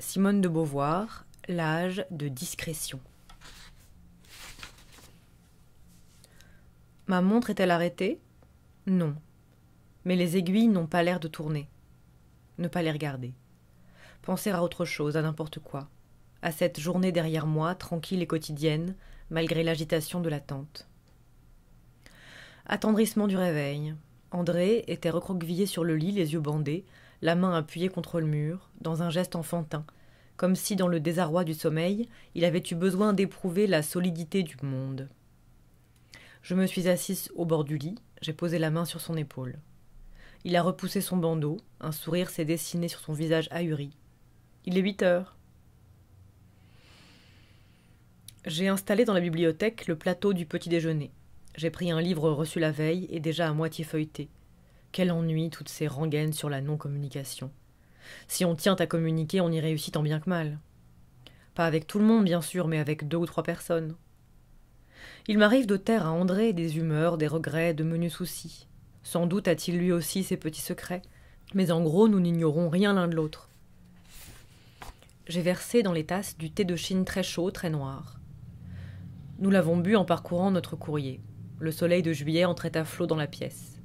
Simone de Beauvoir, L'âge de discrétion. Ma montre est-elle arrêtée Non. Mais les aiguilles n'ont pas l'air de tourner. Ne pas les regarder. Penser à autre chose, à n'importe quoi. À cette journée derrière moi, tranquille et quotidienne, malgré l'agitation de l'attente. Attendrissement du réveil. André était recroquevillé sur le lit, les yeux bandés, la main appuyée contre le mur, dans un geste enfantin, comme si dans le désarroi du sommeil, il avait eu besoin d'éprouver la solidité du monde. Je me suis assise au bord du lit, j'ai posé la main sur son épaule. Il a repoussé son bandeau, un sourire s'est dessiné sur son visage ahuri. Il est huit heures. J'ai installé dans la bibliothèque le plateau du petit déjeuner. J'ai pris un livre reçu la veille et déjà à moitié feuilleté. Quel ennui toutes ces rengaines sur la non-communication. Si on tient à communiquer, on y réussit tant bien que mal. Pas avec tout le monde, bien sûr, mais avec deux ou trois personnes. Il m'arrive de taire à André des humeurs, des regrets, de menus soucis. Sans doute a-t-il lui aussi ses petits secrets, mais en gros, nous n'ignorons rien l'un de l'autre. J'ai versé dans les tasses du thé de Chine très chaud, très noir. Nous l'avons bu en parcourant notre courrier. Le soleil de juillet entrait à flot dans la pièce.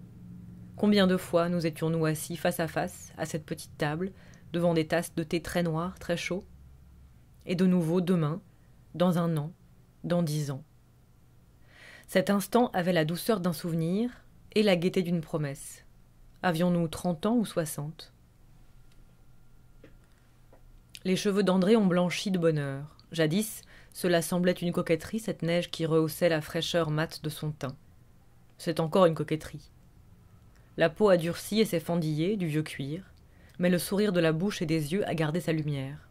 Combien de fois nous étions-nous assis face à face, à cette petite table, devant des tasses de thé très noires, très chaud Et de nouveau demain, dans un an, dans dix ans. Cet instant avait la douceur d'un souvenir et la gaieté d'une promesse. Avions-nous trente ans ou soixante Les cheveux d'André ont blanchi de bonheur. Jadis, cela semblait une coquetterie, cette neige qui rehaussait la fraîcheur mate de son teint. C'est encore une coquetterie. La peau a durci et s'est fendillée, du vieux cuir, mais le sourire de la bouche et des yeux a gardé sa lumière.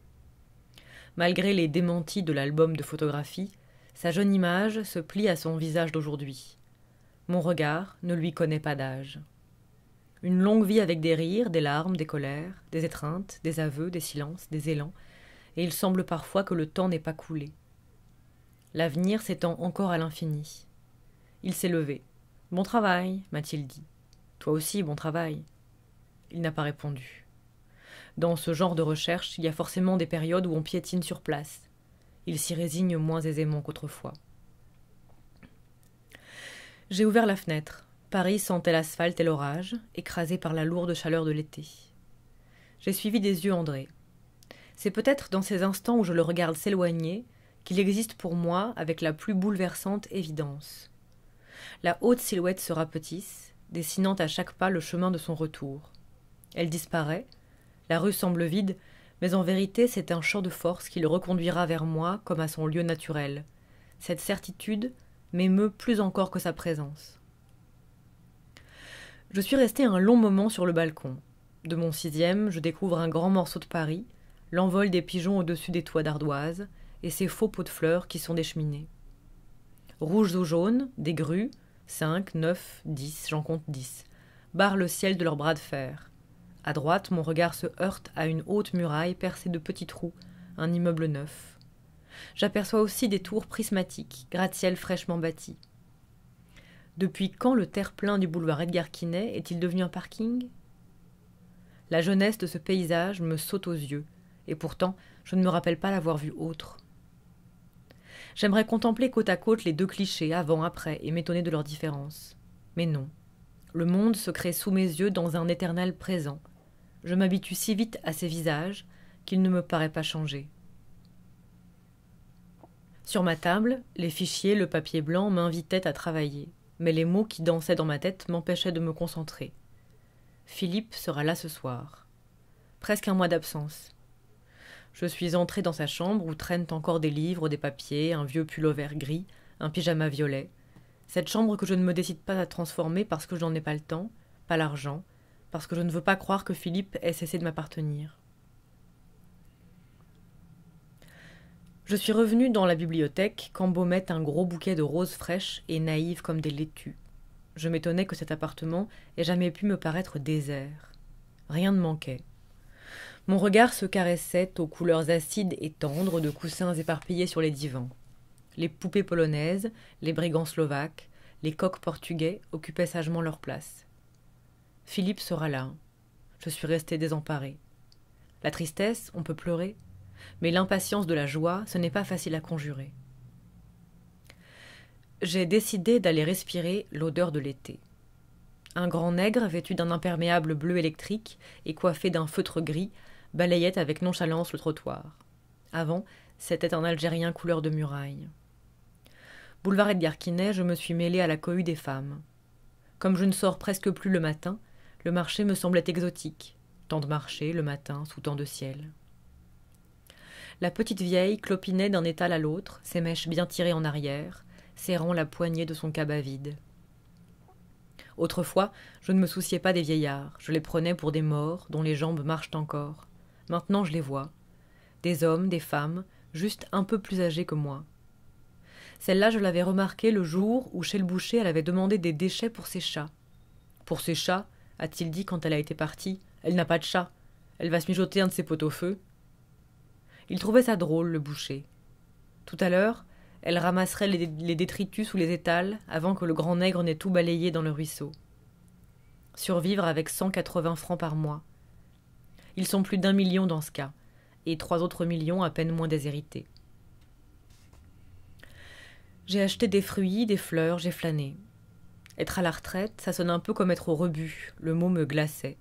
Malgré les démentis de l'album de photographie, sa jeune image se plie à son visage d'aujourd'hui. Mon regard ne lui connaît pas d'âge. Une longue vie avec des rires, des larmes, des colères, des étreintes, des aveux, des silences, des élans, et il semble parfois que le temps n'ait pas coulé. L'avenir s'étend encore à l'infini. Il s'est levé. Bon travail, m'a-t-il dit. Toi aussi, bon travail. Il n'a pas répondu. Dans ce genre de recherche, il y a forcément des périodes où on piétine sur place. Il s'y résigne moins aisément qu'autrefois. J'ai ouvert la fenêtre. Paris sentait l'asphalte et l'orage, écrasé par la lourde chaleur de l'été. J'ai suivi des yeux André. C'est peut-être dans ces instants où je le regarde s'éloigner qu'il existe pour moi avec la plus bouleversante évidence. La haute silhouette se rapetisse, dessinant à chaque pas le chemin de son retour. Elle disparaît, la rue semble vide, mais en vérité c'est un champ de force qui le reconduira vers moi comme à son lieu naturel. Cette certitude m'émeut plus encore que sa présence. Je suis resté un long moment sur le balcon. De mon sixième, je découvre un grand morceau de Paris, l'envol des pigeons au-dessus des toits d'ardoise, et ces faux pots de fleurs qui sont des cheminées. Rouges ou jaunes, des grues, Cinq, neuf, dix, j'en compte dix, barrent le ciel de leurs bras de fer. À droite, mon regard se heurte à une haute muraille percée de petits trous, un immeuble neuf. J'aperçois aussi des tours prismatiques, gratte-ciel fraîchement bâti. Depuis quand le terre-plein du boulevard Edgar Quinet est-il devenu un parking La jeunesse de ce paysage me saute aux yeux, et pourtant je ne me rappelle pas l'avoir vu autre. J'aimerais contempler côte à côte les deux clichés, avant, après, et m'étonner de leurs différences. Mais non. Le monde se crée sous mes yeux dans un éternel présent. Je m'habitue si vite à ces visages qu'il ne me paraît pas changé. Sur ma table, les fichiers, le papier blanc m'invitaient à travailler, mais les mots qui dansaient dans ma tête m'empêchaient de me concentrer. Philippe sera là ce soir. Presque un mois d'absence. Je suis entrée dans sa chambre où traînent encore des livres, des papiers, un vieux pullover gris, un pyjama violet. Cette chambre que je ne me décide pas à transformer parce que je n'en ai pas le temps, pas l'argent, parce que je ne veux pas croire que Philippe ait cessé de m'appartenir. Je suis revenue dans la bibliothèque qu'embaumait un gros bouquet de roses fraîches et naïves comme des laitues. Je m'étonnais que cet appartement ait jamais pu me paraître désert. Rien ne manquait. Mon regard se caressait aux couleurs acides et tendres de coussins éparpillés sur les divans. Les poupées polonaises, les brigands slovaques, les coqs portugais occupaient sagement leur place. Philippe sera là. Je suis resté désemparé. La tristesse, on peut pleurer, mais l'impatience de la joie, ce n'est pas facile à conjurer. J'ai décidé d'aller respirer l'odeur de l'été. Un grand nègre, vêtu d'un imperméable bleu électrique et coiffé d'un feutre gris, balayait avec nonchalance le trottoir. Avant, c'était un Algérien couleur de muraille. Boulevard Edgar Quinet, je me suis mêlée à la cohue des femmes. Comme je ne sors presque plus le matin, le marché me semblait exotique. Tant de marchés le matin, sous tant de ciel. La petite vieille clopinait d'un étal à l'autre, ses mèches bien tirées en arrière, serrant la poignée de son cabas vide. Autrefois, je ne me souciais pas des vieillards, je les prenais pour des morts dont les jambes marchent encore. Maintenant je les vois. Des hommes, des femmes, juste un peu plus âgés que moi. Celle-là, je l'avais remarquée le jour où chez le boucher, elle avait demandé des déchets pour ses chats. Pour ses chats, a-t-il dit quand elle a été partie, elle n'a pas de chat. Elle va se mijoter un de ses pots au feu Il trouvait ça drôle, le boucher. Tout à l'heure, elle ramasserait les, détritus sous les étals avant que le grand nègre n'ait tout balayé dans le ruisseau. Survivre avec 180 francs par mois. Ils sont plus d'un million dans ce cas, et trois autres millions à peine moins déshérités. J'ai acheté des fruits, des fleurs, j'ai flâné. Être à la retraite, ça sonne un peu comme être au rebut, le mot me glaçait.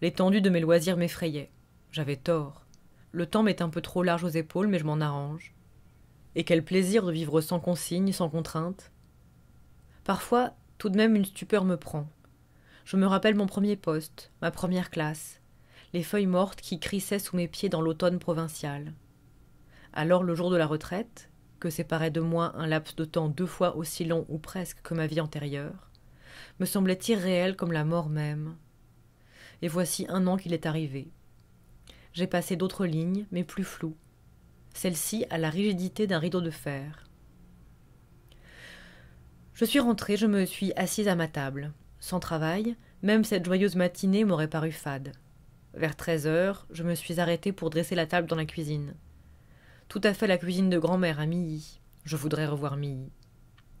L'étendue de mes loisirs m'effrayait. J'avais tort. Le temps m'est un peu trop large aux épaules, mais je m'en arrange. Et quel plaisir de vivre sans consigne, sans contrainte. Parfois, tout de même, une stupeur me prend. Je me rappelle mon premier poste, ma première classe, les feuilles mortes qui crissaient sous mes pieds dans l'automne provincial. Alors le jour de la retraite, que séparait de moi un laps de temps deux fois aussi long ou presque que ma vie antérieure, me semblait irréel comme la mort même. Et voici un an qu'il est arrivé. J'ai passé d'autres lignes, mais plus floues. Celle-ci à la rigidité d'un rideau de fer. Je suis rentrée, je me suis assise à ma table. Sans travail, même cette joyeuse matinée m'aurait paru fade vers treize heures, je me suis arrêtée pour dresser la table dans la cuisine. Tout à fait la cuisine de grand-mère à Milly. Je voudrais revoir Milly.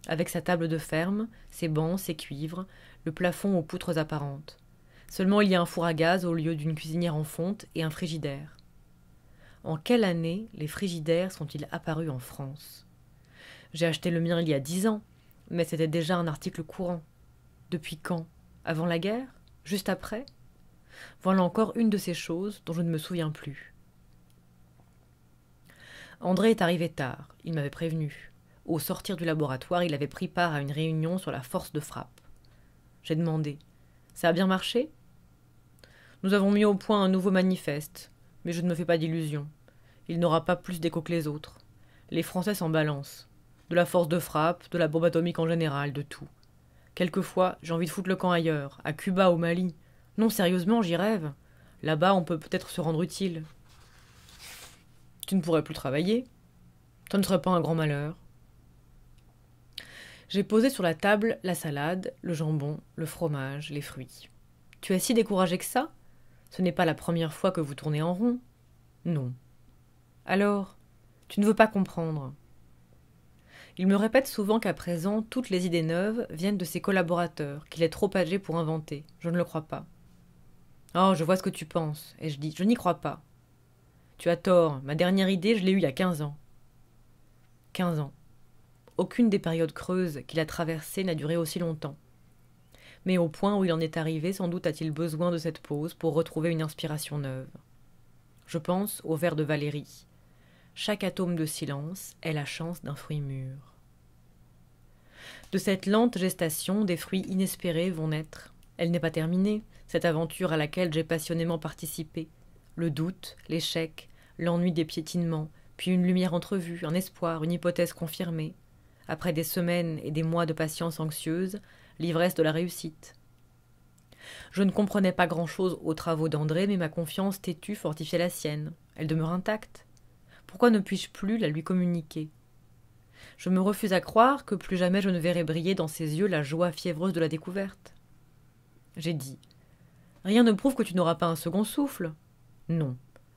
Avec sa table de ferme, ses bancs, ses cuivres, le plafond aux poutres apparentes. Seulement il y a un four à gaz au lieu d'une cuisinière en fonte et un frigidaire. En quelle année les frigidaires sont-ils apparus en France J'ai acheté le mien il y a dix ans, mais c'était déjà un article courant. Depuis quand Avant la guerre Juste après voilà encore une de ces choses dont je ne me souviens plus. André est arrivé tard, il m'avait prévenu. Au sortir du laboratoire, il avait pris part à une réunion sur la force de frappe. J'ai demandé Ça a bien marché Nous avons mis au point un nouveau manifeste, mais je ne me fais pas d'illusions. Il n'aura pas plus d'écho que les autres. Les Français s'en balancent. De la force de frappe, de la bombe atomique en général, de tout. Quelquefois, j'ai envie de foutre le camp ailleurs, à Cuba, au Mali, non, sérieusement, j'y rêve. Là-bas, on peut peut-être se rendre utile. Tu ne pourrais plus travailler. Ça ne serait pas un grand malheur. J'ai posé sur la table la salade, le jambon, le fromage, les fruits. Tu es si découragé que ça Ce n'est pas la première fois que vous tournez en rond. Non. Alors, tu ne veux pas comprendre. Il me répète souvent qu'à présent, toutes les idées neuves viennent de ses collaborateurs, qu'il est trop âgé pour inventer. Je ne le crois pas. Oh, je vois ce que tu penses, et je dis Je n'y crois pas. Tu as tort, ma dernière idée, je l'ai eue il y a quinze ans. Quinze ans. Aucune des périodes creuses qu'il a traversées n'a duré aussi longtemps. Mais au point où il en est arrivé, sans doute a-t-il besoin de cette pause pour retrouver une inspiration neuve. Je pense au vers de Valérie. Chaque atome de silence est la chance d'un fruit mûr. De cette lente gestation, des fruits inespérés vont naître. Elle n'est pas terminée, cette aventure à laquelle j'ai passionnément participé. Le doute, l'échec, l'ennui des piétinements, puis une lumière entrevue, un espoir, une hypothèse confirmée. Après des semaines et des mois de patience anxieuse, l'ivresse de la réussite. Je ne comprenais pas grand-chose aux travaux d'André, mais ma confiance têtue fortifiait la sienne. Elle demeure intacte. Pourquoi ne puis-je plus la lui communiquer Je me refuse à croire que plus jamais je ne verrai briller dans ses yeux la joie fiévreuse de la découverte j'ai dit. Rien ne prouve que tu n'auras pas un second souffle. Non.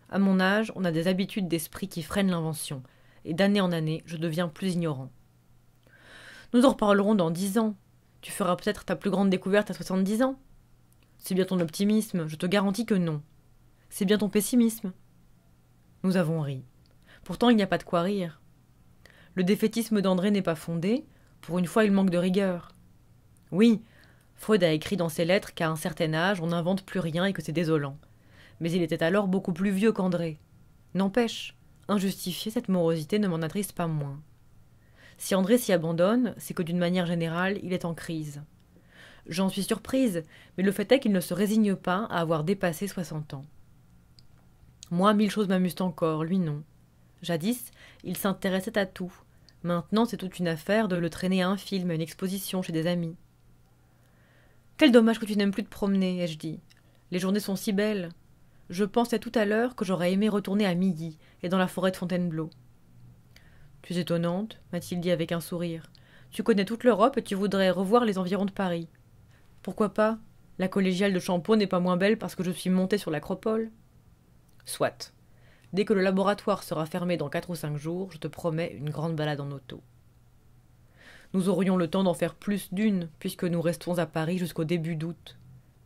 À mon âge, on a des habitudes d'esprit qui freinent l'invention, et d'année en année, je deviens plus ignorant. Nous en reparlerons dans dix ans. Tu feras peut-être ta plus grande découverte à soixante-dix ans. C'est bien ton optimisme, je te garantis que non. C'est bien ton pessimisme. Nous avons ri. Pourtant, il n'y a pas de quoi rire. Le défaitisme d'André n'est pas fondé, pour une fois il manque de rigueur. Oui, Freud a écrit dans ses lettres qu'à un certain âge, on n'invente plus rien et que c'est désolant. Mais il était alors beaucoup plus vieux qu'André. N'empêche, injustifier cette morosité ne m'en attriste pas moins. Si André s'y abandonne, c'est que d'une manière générale, il est en crise. J'en suis surprise, mais le fait est qu'il ne se résigne pas à avoir dépassé soixante ans. Moi, mille choses m'amusent encore, lui non. Jadis, il s'intéressait à tout. Maintenant, c'est toute une affaire de le traîner à un film, à une exposition chez des amis. Quel dommage que tu n'aimes plus te promener, ai-je dit. Les journées sont si belles. Je pensais tout à l'heure que j'aurais aimé retourner à midi et dans la forêt de Fontainebleau. Tu es étonnante, m'a-t-il dit avec un sourire. Tu connais toute l'Europe et tu voudrais revoir les environs de Paris. Pourquoi pas La collégiale de Champeau n'est pas moins belle parce que je suis montée sur l'acropole. Soit. Dès que le laboratoire sera fermé dans quatre ou cinq jours, je te promets une grande balade en auto. Nous aurions le temps d'en faire plus d'une, puisque nous restons à Paris jusqu'au début d'août.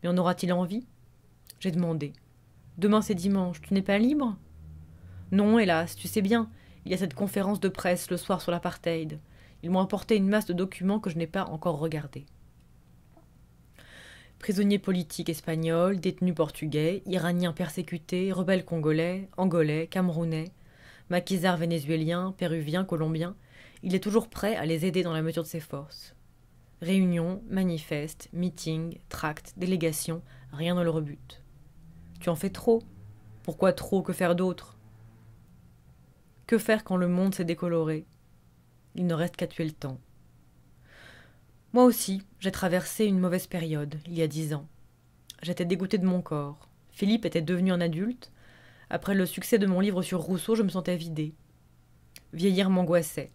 Mais en aura-t-il envie J'ai demandé. Demain c'est dimanche, tu n'es pas libre Non, hélas, tu sais bien, il y a cette conférence de presse le soir sur l'apartheid. Ils m'ont apporté une masse de documents que je n'ai pas encore regardés. Prisonniers politiques espagnols, détenus portugais, iraniens persécutés, rebelles congolais, angolais, camerounais, maquisards vénézuéliens, péruviens, colombiens, il est toujours prêt à les aider dans la mesure de ses forces. Réunions, manifestes, meetings, tracts, délégations, rien ne le rebute. Tu en fais trop. Pourquoi trop Que faire d'autre Que faire quand le monde s'est décoloré Il ne reste qu'à tuer le temps. Moi aussi, j'ai traversé une mauvaise période, il y a dix ans. J'étais dégoûtée de mon corps. Philippe était devenu un adulte. Après le succès de mon livre sur Rousseau, je me sentais vidée. Vieillir m'angoissait.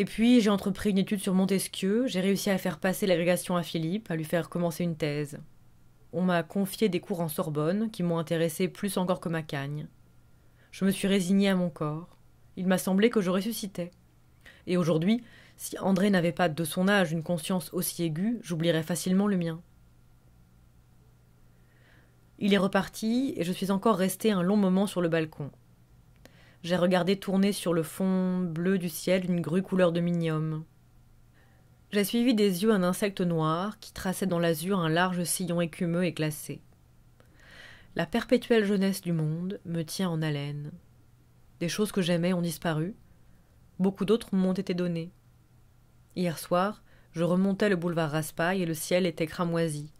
Et puis j'ai entrepris une étude sur Montesquieu, j'ai réussi à faire passer l'agrégation à Philippe, à lui faire commencer une thèse. On m'a confié des cours en Sorbonne qui m'ont intéressé plus encore que ma cagne. Je me suis résigné à mon corps. Il m'a semblé que je ressuscitais. Et aujourd'hui, si André n'avait pas de son âge une conscience aussi aiguë, j'oublierais facilement le mien. Il est reparti et je suis encore resté un long moment sur le balcon j'ai regardé tourner sur le fond bleu du ciel une grue couleur de minium. J'ai suivi des yeux un insecte noir qui traçait dans l'azur un large sillon écumeux et glacé. La perpétuelle jeunesse du monde me tient en haleine. Des choses que j'aimais ont disparu, beaucoup d'autres m'ont été données. Hier soir, je remontais le boulevard Raspail et le ciel était cramoisi.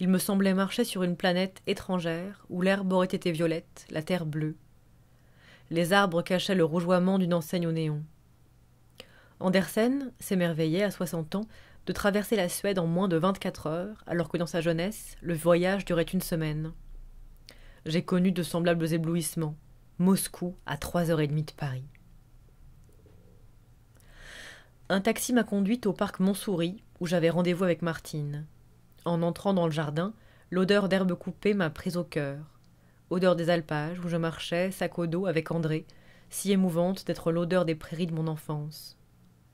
Il me semblait marcher sur une planète étrangère où l'herbe aurait été violette, la terre bleue, les arbres cachaient le rougeoiement d'une enseigne au néon. Andersen s'émerveillait, à soixante ans, de traverser la Suède en moins de vingt-quatre heures, alors que dans sa jeunesse, le voyage durait une semaine. J'ai connu de semblables éblouissements. Moscou, à trois heures et demie de Paris. Un taxi m'a conduite au parc Montsouris, où j'avais rendez-vous avec Martine. En entrant dans le jardin, l'odeur d'herbe coupée m'a prise au cœur odeur des alpages où je marchais, sac au dos, avec André, si émouvante d'être l'odeur des prairies de mon enfance.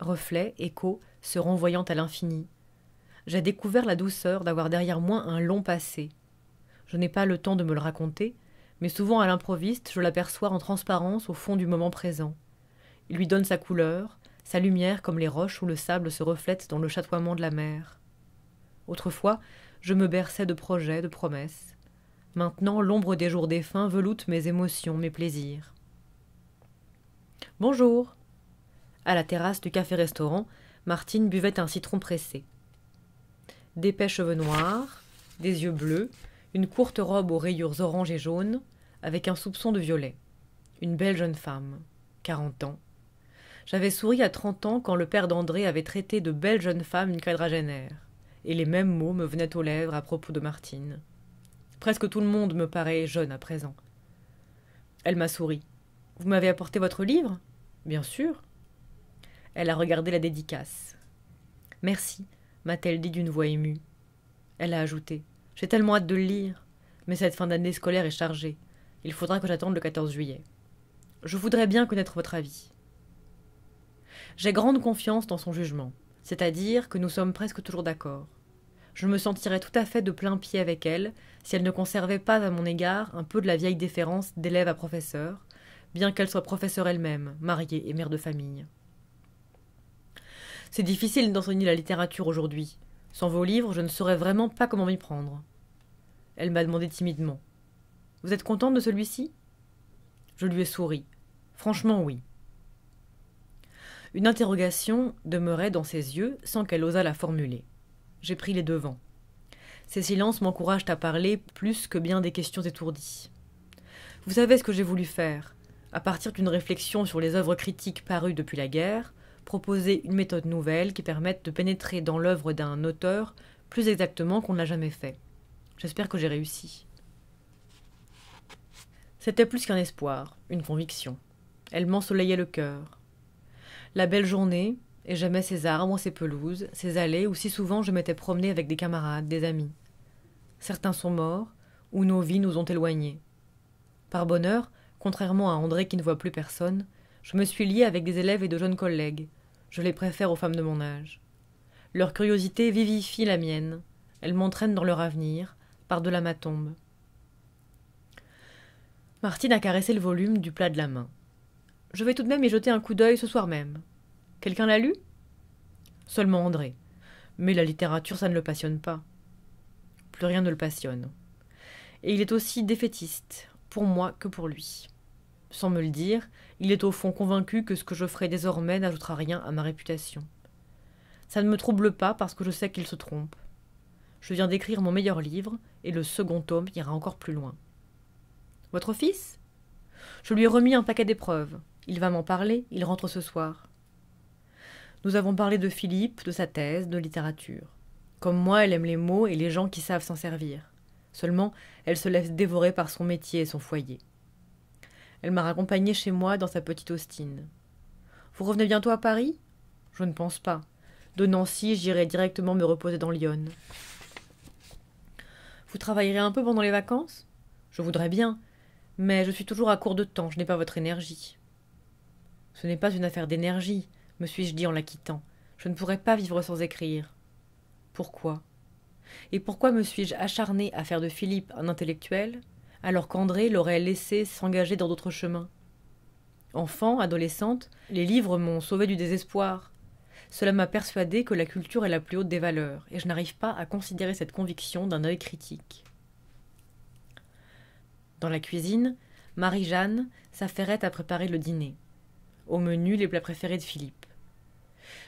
Reflet, écho, se renvoyant à l'infini. J'ai découvert la douceur d'avoir derrière moi un long passé. Je n'ai pas le temps de me le raconter, mais souvent à l'improviste, je l'aperçois en transparence au fond du moment présent. Il lui donne sa couleur, sa lumière comme les roches où le sable se reflète dans le chatoiement de la mer. Autrefois, je me berçais de projets, de promesses. Maintenant, l'ombre des jours défunts veloute mes émotions, mes plaisirs. Bonjour. À la terrasse du café-restaurant, Martine buvait un citron pressé. D'épais cheveux noirs, des yeux bleus, une courte robe aux rayures orange et jaune, avec un soupçon de violet. Une belle jeune femme, quarante ans. J'avais souri à trente ans quand le père d'André avait traité de belle jeune femme une quadragénaire, et les mêmes mots me venaient aux lèvres à propos de Martine. Presque tout le monde me paraît jeune à présent. Elle m'a souri. Vous m'avez apporté votre livre Bien sûr. Elle a regardé la dédicace. Merci, m'a-t-elle dit d'une voix émue. Elle a ajouté J'ai tellement hâte de le lire, mais cette fin d'année scolaire est chargée. Il faudra que j'attende le 14 juillet. Je voudrais bien connaître votre avis. J'ai grande confiance dans son jugement, c'est-à-dire que nous sommes presque toujours d'accord je me sentirais tout à fait de plein pied avec elle, si elle ne conservait pas à mon égard un peu de la vieille déférence d'élève à professeur, bien qu'elle soit professeure elle-même, mariée et mère de famille. C'est difficile d'enseigner la littérature aujourd'hui. Sans vos livres, je ne saurais vraiment pas comment m'y prendre. Elle m'a demandé timidement. Vous êtes contente de celui-ci Je lui ai souri. Franchement, oui. Une interrogation demeurait dans ses yeux sans qu'elle osât la formuler. J'ai pris les devants. Ces silences m'encouragent à parler plus que bien des questions étourdies. Vous savez ce que j'ai voulu faire. À partir d'une réflexion sur les œuvres critiques parues depuis la guerre, proposer une méthode nouvelle qui permette de pénétrer dans l'œuvre d'un auteur plus exactement qu'on ne l'a jamais fait. J'espère que j'ai réussi. C'était plus qu'un espoir, une conviction. Elle m'ensoleillait le cœur. La belle journée, et j'aimais ces arbres, ces pelouses, ces allées où si souvent je m'étais promenée avec des camarades, des amis. Certains sont morts, ou nos vies nous ont éloignés. Par bonheur, contrairement à André qui ne voit plus personne, je me suis liée avec des élèves et de jeunes collègues. Je les préfère aux femmes de mon âge. Leur curiosité vivifie la mienne. Elle m'entraîne dans leur avenir, par-delà ma tombe. Martine a caressé le volume du plat de la main. Je vais tout de même y jeter un coup d'œil ce soir même. Quelqu'un l'a lu Seulement André. Mais la littérature, ça ne le passionne pas. Plus rien ne le passionne. Et il est aussi défaitiste, pour moi que pour lui. Sans me le dire, il est au fond convaincu que ce que je ferai désormais n'ajoutera rien à ma réputation. Ça ne me trouble pas parce que je sais qu'il se trompe. Je viens d'écrire mon meilleur livre, et le second tome ira encore plus loin. Votre fils Je lui ai remis un paquet d'épreuves. Il va m'en parler, il rentre ce soir. Nous avons parlé de Philippe, de sa thèse, de littérature. Comme moi, elle aime les mots et les gens qui savent s'en servir. Seulement, elle se laisse dévorer par son métier et son foyer. Elle m'a raccompagnée chez moi dans sa petite Austin. Vous revenez bientôt à Paris Je ne pense pas. De Nancy, j'irai directement me reposer dans Lyon. Vous travaillerez un peu pendant les vacances Je voudrais bien, mais je suis toujours à court de temps, je n'ai pas votre énergie. Ce n'est pas une affaire d'énergie, me suis-je dit en la quittant. Je ne pourrais pas vivre sans écrire. Pourquoi Et pourquoi me suis-je acharné à faire de Philippe un intellectuel, alors qu'André l'aurait laissé s'engager dans d'autres chemins Enfant, adolescente, les livres m'ont sauvé du désespoir. Cela m'a persuadé que la culture est la plus haute des valeurs, et je n'arrive pas à considérer cette conviction d'un œil critique. Dans la cuisine, Marie-Jeanne s'affairait à préparer le dîner. Au menu, les plats préférés de Philippe.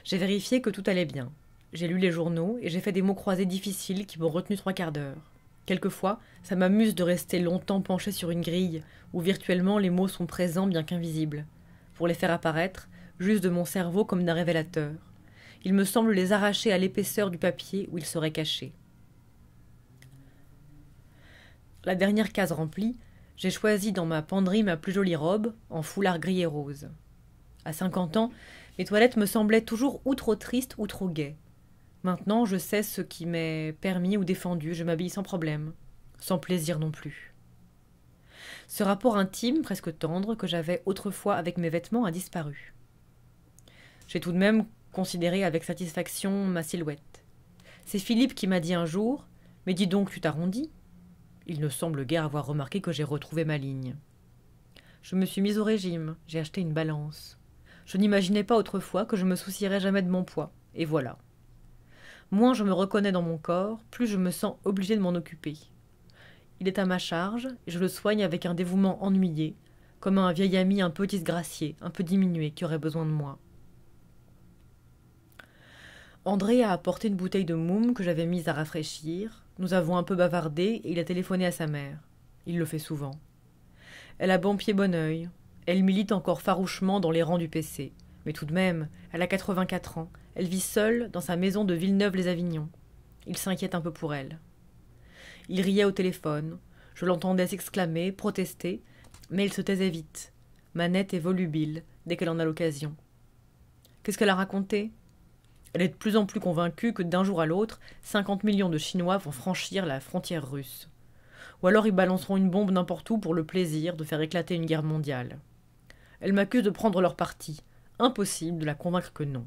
J'ai vérifié que tout allait bien. J'ai lu les journaux et j'ai fait des mots croisés difficiles qui m'ont retenu trois quarts d'heure. Quelquefois, ça m'amuse de rester longtemps penché sur une grille, où virtuellement les mots sont présents bien qu'invisibles, pour les faire apparaître, juste de mon cerveau comme d'un révélateur. Il me semble les arracher à l'épaisseur du papier où ils seraient cachés. La dernière case remplie, j'ai choisi dans ma penderie ma plus jolie robe, en foulard gris et rose. À cinquante ans, les toilettes me semblaient toujours ou trop tristes ou trop gaies. Maintenant, je sais ce qui m'est permis ou défendu, je m'habille sans problème, sans plaisir non plus. Ce rapport intime, presque tendre, que j'avais autrefois avec mes vêtements a disparu. J'ai tout de même considéré avec satisfaction ma silhouette. C'est Philippe qui m'a dit un jour Mais dis donc, tu t'arrondis Il ne semble guère avoir remarqué que j'ai retrouvé ma ligne. Je me suis mise au régime, j'ai acheté une balance. Je n'imaginais pas autrefois que je me soucierais jamais de mon poids, et voilà. Moins je me reconnais dans mon corps, plus je me sens obligé de m'en occuper. Il est à ma charge, et je le soigne avec un dévouement ennuyé, comme un vieil ami un peu disgracié, un peu diminué, qui aurait besoin de moi. André a apporté une bouteille de moum que j'avais mise à rafraîchir. Nous avons un peu bavardé et il a téléphoné à sa mère. Il le fait souvent. Elle a bon pied bon œil. Elle milite encore farouchement dans les rangs du PC. Mais tout de même, elle a 84 ans, elle vit seule dans sa maison de Villeneuve-les-Avignon. Il s'inquiète un peu pour elle. Il riait au téléphone. Je l'entendais s'exclamer, protester, mais il se taisait vite. Manette est volubile dès qu'elle en a l'occasion. Qu'est-ce qu'elle a raconté Elle est de plus en plus convaincue que d'un jour à l'autre, 50 millions de Chinois vont franchir la frontière russe. Ou alors ils balanceront une bombe n'importe où pour le plaisir de faire éclater une guerre mondiale. Elle m'accuse de prendre leur parti. Impossible de la convaincre que non.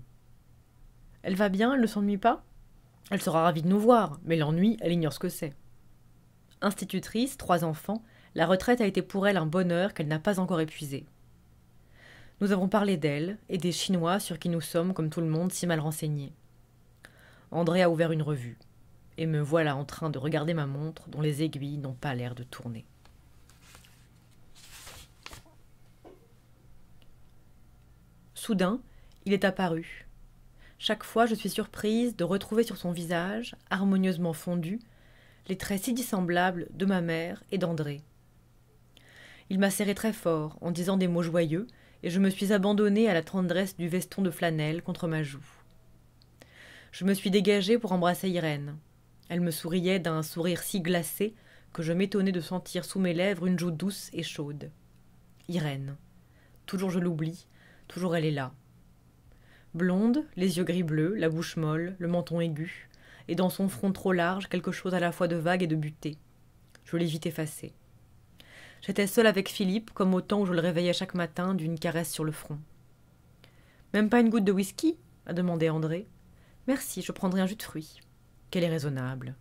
Elle va bien, elle ne s'ennuie pas Elle sera ravie de nous voir, mais l'ennui, elle ignore ce que c'est. Institutrice, trois enfants, la retraite a été pour elle un bonheur qu'elle n'a pas encore épuisé. Nous avons parlé d'elle et des Chinois sur qui nous sommes, comme tout le monde, si mal renseignés. André a ouvert une revue, et me voilà en train de regarder ma montre dont les aiguilles n'ont pas l'air de tourner. Soudain, il est apparu. Chaque fois, je suis surprise de retrouver sur son visage, harmonieusement fondu, les traits si dissemblables de ma mère et d'André. Il m'a serré très fort en disant des mots joyeux, et je me suis abandonnée à la tendresse du veston de flanelle contre ma joue. Je me suis dégagée pour embrasser Irène. Elle me souriait d'un sourire si glacé que je m'étonnais de sentir sous mes lèvres une joue douce et chaude. Irène. Toujours je l'oublie, Toujours elle est là. Blonde, les yeux gris bleus la bouche molle, le menton aigu, et dans son front trop large quelque chose à la fois de vague et de buté. Je l'ai vite effacée. J'étais seule avec Philippe, comme au temps où je le réveillais chaque matin d'une caresse sur le front. Même pas une goutte de whisky a demandé André. Merci, je prendrai un jus de fruits. Qu'elle est raisonnable.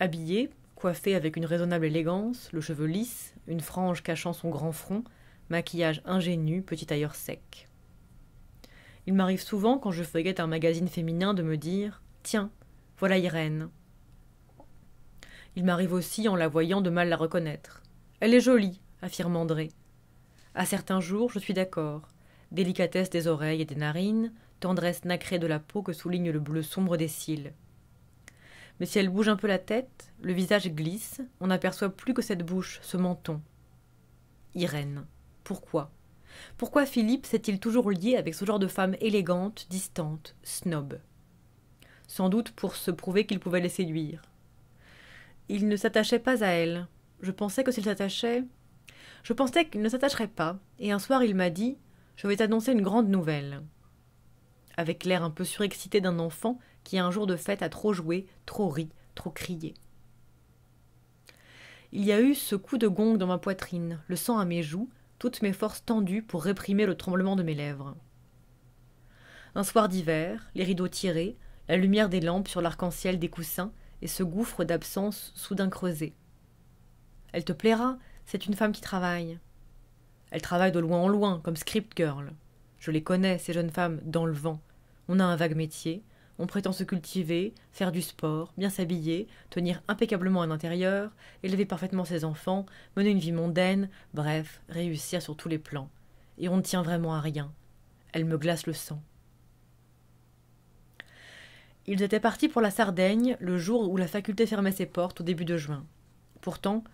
Habillée, coiffée avec une raisonnable élégance, le cheveu lisse, une frange cachant son grand front, maquillage ingénu, petit ailleurs sec. Il m'arrive souvent, quand je feuillette un magazine féminin, de me dire Tiens, voilà Irène. Il m'arrive aussi, en la voyant, de mal la reconnaître. Elle est jolie, affirme André. À certains jours, je suis d'accord. Délicatesse des oreilles et des narines, tendresse nacrée de la peau que souligne le bleu sombre des cils. Mais si elle bouge un peu la tête, le visage glisse, on n'aperçoit plus que cette bouche, ce menton. Irène. Pourquoi Pourquoi Philippe s'est-il toujours lié avec ce genre de femme élégante, distante, snob Sans doute pour se prouver qu'il pouvait les séduire. Il ne s'attachait pas à elle. Je pensais que s'il s'attachait. Je pensais qu'il ne s'attacherait pas, et un soir il m'a dit Je vais t'annoncer une grande nouvelle. Avec l'air un peu surexcité d'un enfant qui, un jour de fête, a trop joué, trop ri, trop crié. Il y a eu ce coup de gong dans ma poitrine, le sang à mes joues, toutes mes forces tendues pour réprimer le tremblement de mes lèvres. Un soir d'hiver, les rideaux tirés, la lumière des lampes sur l'arc-en-ciel des coussins et ce gouffre d'absence soudain creusé. Elle te plaira, c'est une femme qui travaille. Elle travaille de loin en loin, comme script girl. Je les connais, ces jeunes femmes, dans le vent. On a un vague métier, on prétend se cultiver, faire du sport, bien s'habiller, tenir impeccablement un intérieur, élever parfaitement ses enfants, mener une vie mondaine, bref, réussir sur tous les plans. Et on ne tient vraiment à rien. Elle me glace le sang. Ils étaient partis pour la Sardaigne le jour où la faculté fermait ses portes au début de juin. Pourtant,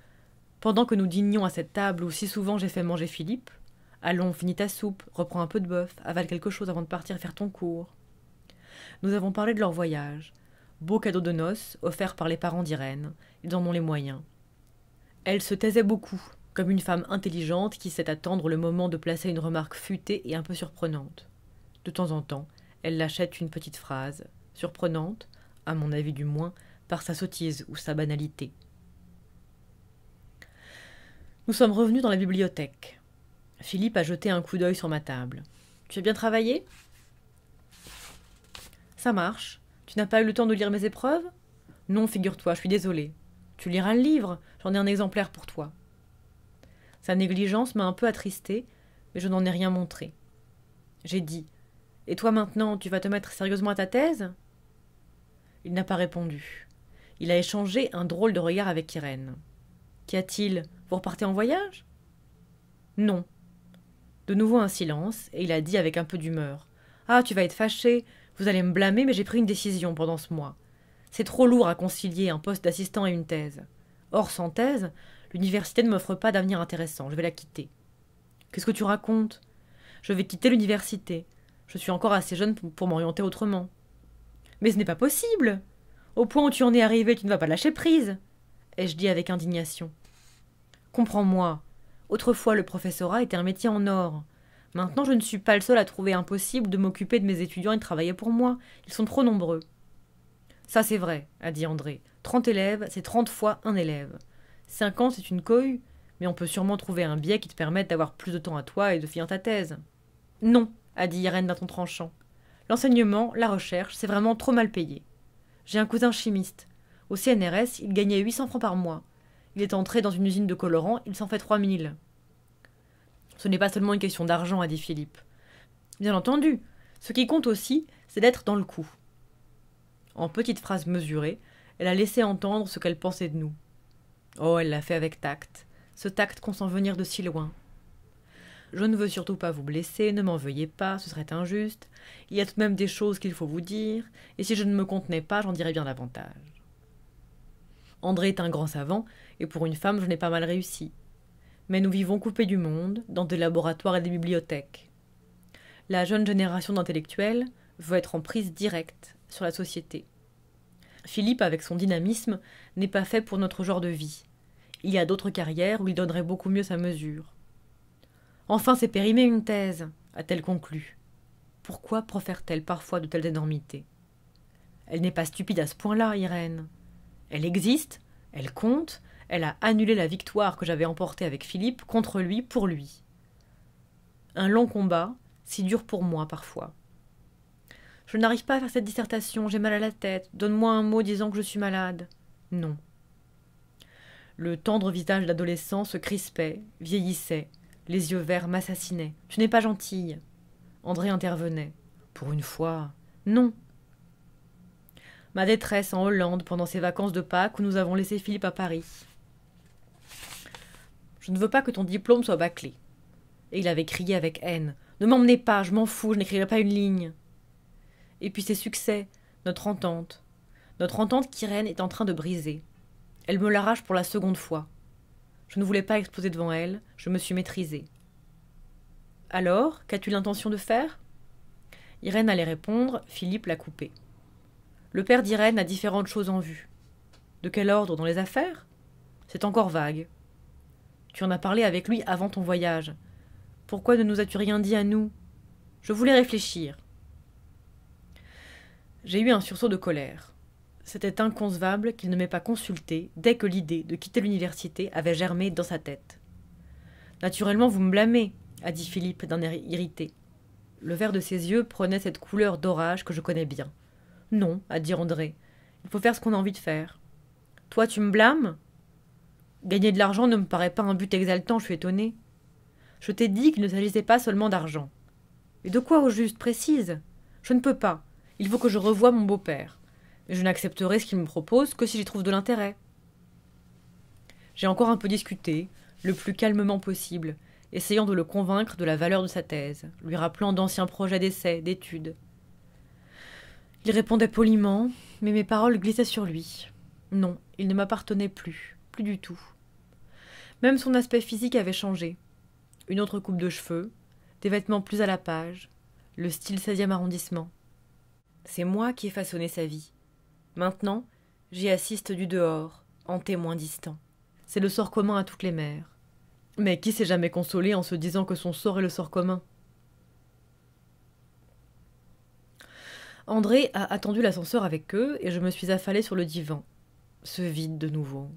pendant que nous dînions à cette table où si souvent j'ai fait manger Philippe, allons, finis ta soupe, reprends un peu de bœuf, avale quelque chose avant de partir faire ton cours. Nous avons parlé de leur voyage. Beau cadeau de noces, offert par les parents d'Irène. Ils en ont les moyens. Elle se taisait beaucoup, comme une femme intelligente qui sait attendre le moment de placer une remarque futée et un peu surprenante. De temps en temps, elle lâchait une petite phrase, surprenante, à mon avis du moins, par sa sottise ou sa banalité. Nous sommes revenus dans la bibliothèque. Philippe a jeté un coup d'œil sur ma table. Tu as bien travaillé ça marche. Tu n'as pas eu le temps de lire mes épreuves Non, figure-toi, je suis désolée. Tu liras le livre, j'en ai un exemplaire pour toi. Sa négligence m'a un peu attristée, mais je n'en ai rien montré. J'ai dit Et toi maintenant, tu vas te mettre sérieusement à ta thèse Il n'a pas répondu. Il a échangé un drôle de regard avec Irène. Qu'y a-t-il Vous repartez en voyage Non. De nouveau un silence, et il a dit avec un peu d'humeur Ah, tu vas être fâché, vous allez me blâmer, mais j'ai pris une décision pendant ce mois. C'est trop lourd à concilier un poste d'assistant et une thèse. Or, sans thèse, l'université ne m'offre pas d'avenir intéressant. Je vais la quitter. Qu'est-ce que tu racontes Je vais quitter l'université. Je suis encore assez jeune pour m'orienter autrement. Mais ce n'est pas possible. Au point où tu en es arrivé, tu ne vas pas lâcher prise. Ai-je dit avec indignation. Comprends-moi. Autrefois, le professorat était un métier en or. Maintenant, je ne suis pas le seul à trouver impossible de m'occuper de mes étudiants et de travailler pour moi. Ils sont trop nombreux. Ça, c'est vrai, a dit André. Trente élèves, c'est trente fois un élève. Cinq ans, c'est une cohue, mais on peut sûrement trouver un biais qui te permette d'avoir plus de temps à toi et de finir ta thèse. Non, a dit Irène d'un ton tranchant. L'enseignement, la recherche, c'est vraiment trop mal payé. J'ai un cousin chimiste. Au CNRS, il gagnait 800 francs par mois. Il est entré dans une usine de colorants, il s'en fait 3000. Ce n'est pas seulement une question d'argent, a dit Philippe. Bien entendu, ce qui compte aussi, c'est d'être dans le coup. En petites phrases mesurées, elle a laissé entendre ce qu'elle pensait de nous. Oh, elle l'a fait avec tact, ce tact qu'on sent venir de si loin. Je ne veux surtout pas vous blesser, ne m'en veuillez pas, ce serait injuste. Il y a tout de même des choses qu'il faut vous dire, et si je ne me contenais pas, j'en dirais bien davantage. André est un grand savant, et pour une femme, je n'ai pas mal réussi mais nous vivons coupés du monde, dans des laboratoires et des bibliothèques. La jeune génération d'intellectuels veut être en prise directe sur la société. Philippe, avec son dynamisme, n'est pas fait pour notre genre de vie. Il y a d'autres carrières où il donnerait beaucoup mieux sa mesure. Enfin, c'est périmé une thèse, a-t-elle conclu. Pourquoi profère-t-elle parfois de telles énormités Elle n'est pas stupide à ce point-là, Irène. Elle existe, elle compte, elle a annulé la victoire que j'avais emportée avec Philippe contre lui pour lui. Un long combat, si dur pour moi parfois. Je n'arrive pas à faire cette dissertation, j'ai mal à la tête, donne-moi un mot disant que je suis malade. Non. Le tendre visage d'adolescent se crispait, vieillissait, les yeux verts m'assassinaient. Tu n'es pas gentille. André intervenait. Pour une fois. Non. Ma détresse en Hollande pendant ces vacances de Pâques où nous avons laissé Philippe à Paris. Je ne veux pas que ton diplôme soit bâclé. Et il avait crié avec haine. Ne m'emmenez pas, je m'en fous, je n'écrirai pas une ligne. Et puis ses succès, notre entente. Notre entente qu'Irène est en train de briser. Elle me l'arrache pour la seconde fois. Je ne voulais pas exploser devant elle, je me suis maîtrisée. Alors, qu'as-tu l'intention de faire Irène allait répondre, Philippe l'a coupé. Le père d'Irène a différentes choses en vue. De quel ordre dans les affaires C'est encore vague. Tu en as parlé avec lui avant ton voyage. Pourquoi ne nous as-tu rien dit à nous Je voulais réfléchir. J'ai eu un sursaut de colère. C'était inconcevable qu'il ne m'ait pas consulté dès que l'idée de quitter l'université avait germé dans sa tête. Naturellement, vous me blâmez, a dit Philippe d'un air irrité. Le vert de ses yeux prenait cette couleur d'orage que je connais bien. Non, a dit André. Il faut faire ce qu'on a envie de faire. Toi, tu me blâmes Gagner de l'argent ne me paraît pas un but exaltant, je suis étonnée. Je t'ai dit qu'il ne s'agissait pas seulement d'argent. Et de quoi au juste précise Je ne peux pas. Il faut que je revoie mon beau-père. Mais je n'accepterai ce qu'il me propose que si j'y trouve de l'intérêt. J'ai encore un peu discuté, le plus calmement possible, essayant de le convaincre de la valeur de sa thèse, lui rappelant d'anciens projets d'essais, d'études. Il répondait poliment, mais mes paroles glissaient sur lui. Non, il ne m'appartenait plus plus du tout. Même son aspect physique avait changé. Une autre coupe de cheveux, des vêtements plus à la page, le style 16e arrondissement. C'est moi qui ai façonné sa vie. Maintenant, j'y assiste du dehors, en témoin distant. C'est le sort commun à toutes les mères. Mais qui s'est jamais consolé en se disant que son sort est le sort commun André a attendu l'ascenseur avec eux et je me suis affalée sur le divan. Ce vide de nouveau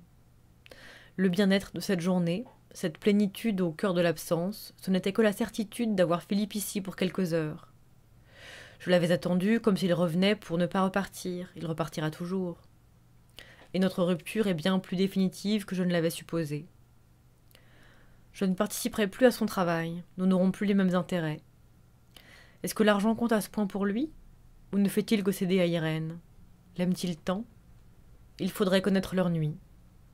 le bien-être de cette journée, cette plénitude au cœur de l'absence, ce n'était que la certitude d'avoir Philippe ici pour quelques heures. Je l'avais attendu comme s'il revenait pour ne pas repartir, il repartira toujours. Et notre rupture est bien plus définitive que je ne l'avais supposé. Je ne participerai plus à son travail, nous n'aurons plus les mêmes intérêts. Est-ce que l'argent compte à ce point pour lui Ou ne fait-il que céder à Irène L'aime-t-il tant Il faudrait connaître leur nuit.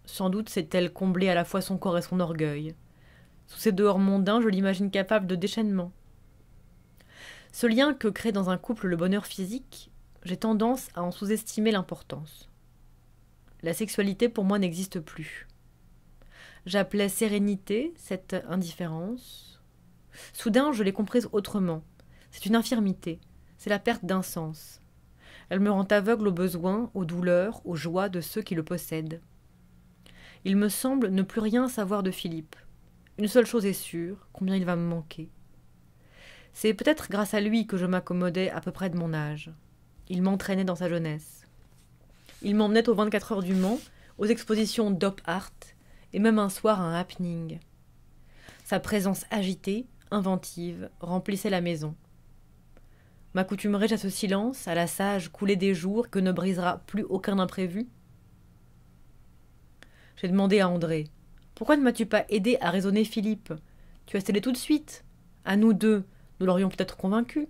Sans doute s'est-elle comblée à la fois son corps et son orgueil. Sous ces dehors mondains, je l'imagine capable de déchaînement. Ce lien que crée dans un couple le bonheur physique, j'ai tendance à en sous-estimer l'importance. La sexualité pour moi n'existe plus. J'appelais sérénité cette indifférence. Soudain, je l'ai comprise autrement. C'est une infirmité, c'est la perte d'un sens. Elle me rend aveugle aux besoins, aux douleurs, aux joies de ceux qui le possèdent il me semble ne plus rien savoir de Philippe. Une seule chose est sûre, combien il va me manquer. C'est peut-être grâce à lui que je m'accommodais à peu près de mon âge. Il m'entraînait dans sa jeunesse. Il m'emmenait aux 24 heures du Mans, aux expositions Dop Art, et même un soir à un happening. Sa présence agitée, inventive, remplissait la maison. maccoutumerai je à ce silence, à la sage coulée des jours que ne brisera plus aucun imprévu j'ai demandé à André. Pourquoi ne m'as-tu pas aidé à raisonner Philippe Tu as scellé tout de suite. À nous deux, nous l'aurions peut-être convaincu.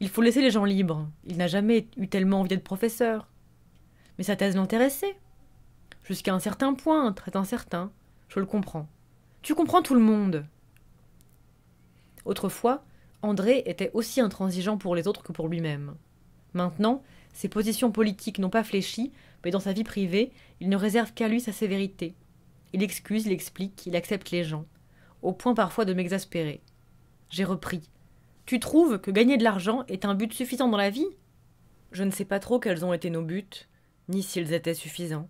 Il faut laisser les gens libres. Il n'a jamais eu tellement envie d'être professeur. Mais sa thèse l'intéressait. Jusqu'à un certain point, très incertain. Je le comprends. Tu comprends tout le monde. Autrefois, André était aussi intransigeant pour les autres que pour lui-même. Maintenant, ses positions politiques n'ont pas fléchi mais dans sa vie privée, il ne réserve qu'à lui sa sévérité. Il excuse, il explique, il accepte les gens, au point parfois de m'exaspérer. J'ai repris. Tu trouves que gagner de l'argent est un but suffisant dans la vie Je ne sais pas trop quels ont été nos buts, ni s'ils étaient suffisants.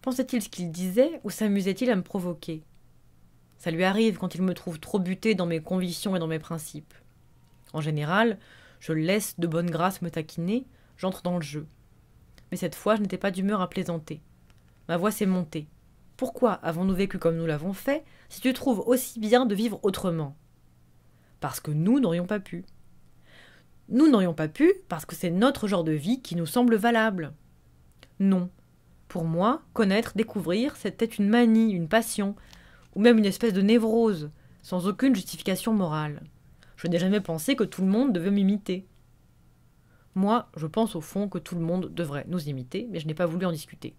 Pensait-il ce qu'il disait ou s'amusait-il à me provoquer Ça lui arrive quand il me trouve trop buté dans mes convictions et dans mes principes. En général, je laisse de bonne grâce me taquiner, j'entre dans le jeu mais cette fois je n'étais pas d'humeur à plaisanter. Ma voix s'est montée. Pourquoi avons-nous vécu comme nous l'avons fait si tu trouves aussi bien de vivre autrement Parce que nous n'aurions pas pu. Nous n'aurions pas pu parce que c'est notre genre de vie qui nous semble valable. Non. Pour moi, connaître, découvrir, c'était une manie, une passion, ou même une espèce de névrose, sans aucune justification morale. Je n'ai jamais pensé que tout le monde devait m'imiter. Moi, je pense au fond que tout le monde devrait nous imiter, mais je n'ai pas voulu en discuter.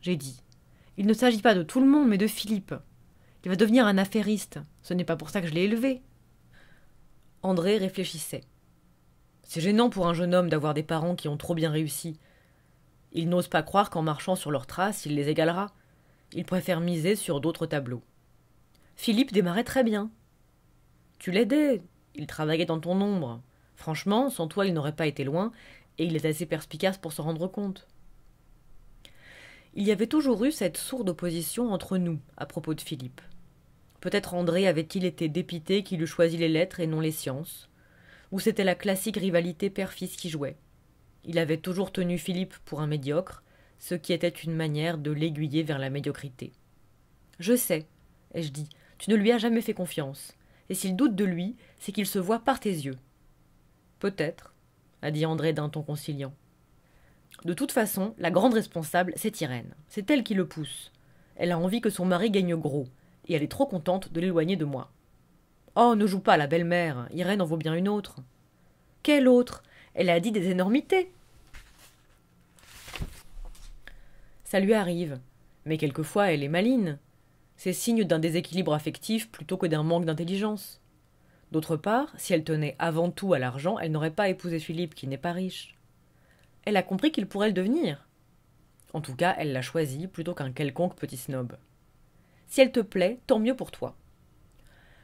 J'ai dit Il ne s'agit pas de tout le monde, mais de Philippe. Il va devenir un affairiste. Ce n'est pas pour ça que je l'ai élevé. André réfléchissait. C'est gênant pour un jeune homme d'avoir des parents qui ont trop bien réussi. Il n'ose pas croire qu'en marchant sur leurs traces, il les égalera. Il préfère miser sur d'autres tableaux. Philippe démarrait très bien. Tu l'aidais, il travaillait dans ton ombre. Franchement, sans toi, il n'aurait pas été loin, et il est assez perspicace pour s'en rendre compte. Il y avait toujours eu cette sourde opposition entre nous à propos de Philippe. Peut-être André avait-il été dépité qu'il eût choisi les lettres et non les sciences, ou c'était la classique rivalité père-fils qui jouait. Il avait toujours tenu Philippe pour un médiocre, ce qui était une manière de l'aiguiller vers la médiocrité. Je sais, ai-je dit, tu ne lui as jamais fait confiance, et s'il doute de lui, c'est qu'il se voit par tes yeux. Peut-être, a dit André d'un ton conciliant. De toute façon, la grande responsable, c'est Irène. C'est elle qui le pousse. Elle a envie que son mari gagne gros, et elle est trop contente de l'éloigner de moi. Oh, ne joue pas la belle-mère, Irène en vaut bien une autre. Quelle autre Elle a dit des énormités. Ça lui arrive, mais quelquefois elle est maline. C'est signe d'un déséquilibre affectif plutôt que d'un manque d'intelligence. D'autre part, si elle tenait avant tout à l'argent, elle n'aurait pas épousé Philippe, qui n'est pas riche. Elle a compris qu'il pourrait le devenir. En tout cas, elle l'a choisi plutôt qu'un quelconque petit snob. Si elle te plaît, tant mieux pour toi.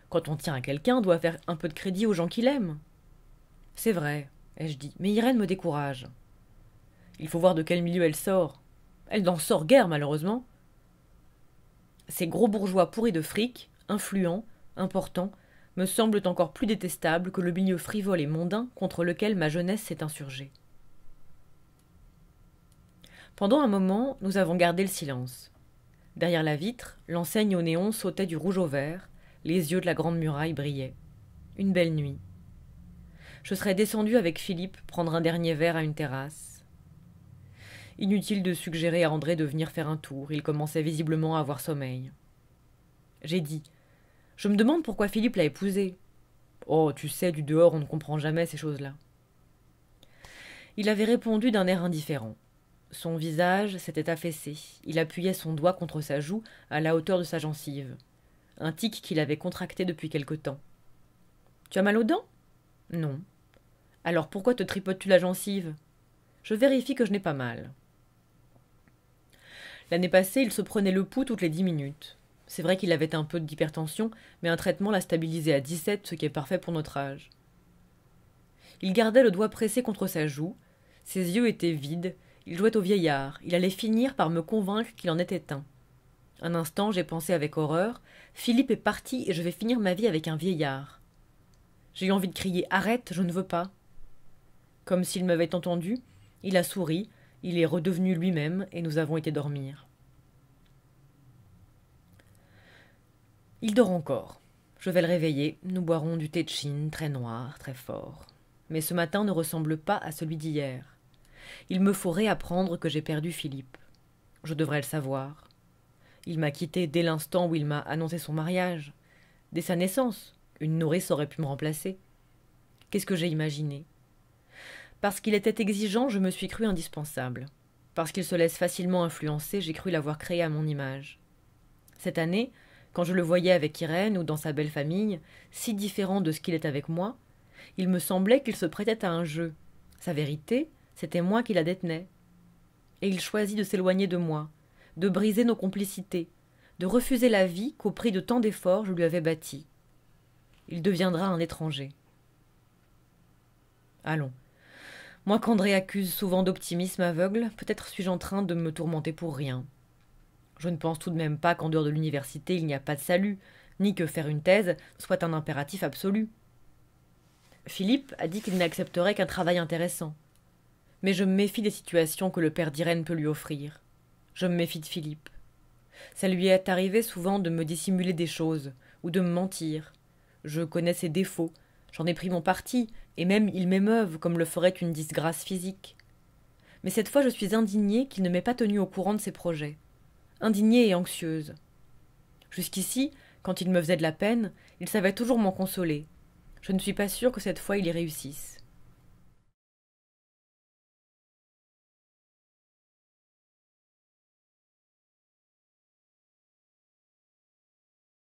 Quand on tient à quelqu'un, on doit faire un peu de crédit aux gens qu'il aime. C'est vrai, ai-je dit, mais Irène me décourage. Il faut voir de quel milieu elle sort. Elle n'en sort guère, malheureusement. Ces gros bourgeois pourris de fric, influents, importants, me semble encore plus détestable que le milieu frivole et mondain contre lequel ma jeunesse s'est insurgée. Pendant un moment, nous avons gardé le silence. Derrière la vitre, l'enseigne au néon sautait du rouge au vert, les yeux de la grande muraille brillaient. Une belle nuit. Je serais descendu avec Philippe prendre un dernier verre à une terrasse. Inutile de suggérer à André de venir faire un tour, il commençait visiblement à avoir sommeil. J'ai dit je me demande pourquoi Philippe l'a épousée. Oh, tu sais, du dehors, on ne comprend jamais ces choses-là. Il avait répondu d'un air indifférent. Son visage s'était affaissé. Il appuyait son doigt contre sa joue, à la hauteur de sa gencive. Un tic qu'il avait contracté depuis quelque temps. Tu as mal aux dents Non. Alors pourquoi te tripotes-tu la gencive Je vérifie que je n'ai pas mal. L'année passée, il se prenait le pouls toutes les dix minutes. C'est vrai qu'il avait un peu d'hypertension, mais un traitement l'a stabilisé à 17, ce qui est parfait pour notre âge. Il gardait le doigt pressé contre sa joue, ses yeux étaient vides, il jouait au vieillard, il allait finir par me convaincre qu'il en était un. Un instant, j'ai pensé avec horreur Philippe est parti et je vais finir ma vie avec un vieillard. J'ai eu envie de crier Arrête, je ne veux pas. Comme s'il m'avait entendu, il a souri, il est redevenu lui-même et nous avons été dormir. Il dort encore. Je vais le réveiller, nous boirons du thé de Chine, très noir, très fort. Mais ce matin ne ressemble pas à celui d'hier. Il me faut réapprendre que j'ai perdu Philippe. Je devrais le savoir. Il m'a quitté dès l'instant où il m'a annoncé son mariage. Dès sa naissance, une nourrice aurait pu me remplacer. Qu'est-ce que j'ai imaginé Parce qu'il était exigeant, je me suis cru indispensable. Parce qu'il se laisse facilement influencer, j'ai cru l'avoir créé à mon image. Cette année, quand je le voyais avec Irène ou dans sa belle famille, si différent de ce qu'il est avec moi, il me semblait qu'il se prêtait à un jeu. Sa vérité, c'était moi qui la détenais. Et il choisit de s'éloigner de moi, de briser nos complicités, de refuser la vie qu'au prix de tant d'efforts je lui avais bâtie. Il deviendra un étranger. Allons. Moi qu'André accuse souvent d'optimisme aveugle, peut-être suis-je en train de me tourmenter pour rien. Je ne pense tout de même pas qu'en dehors de l'université il n'y a pas de salut, ni que faire une thèse soit un impératif absolu. Philippe a dit qu'il n'accepterait qu'un travail intéressant. Mais je me méfie des situations que le père d'Irène peut lui offrir. Je me méfie de Philippe. Ça lui est arrivé souvent de me dissimuler des choses, ou de me mentir. Je connais ses défauts, j'en ai pris mon parti, et même il m'émeuve comme le ferait une disgrâce physique. Mais cette fois je suis indignée qu'il ne m'ait pas tenu au courant de ses projets indignée et anxieuse. Jusqu'ici, quand il me faisait de la peine, il savait toujours m'en consoler. Je ne suis pas sûre que cette fois il y réussisse.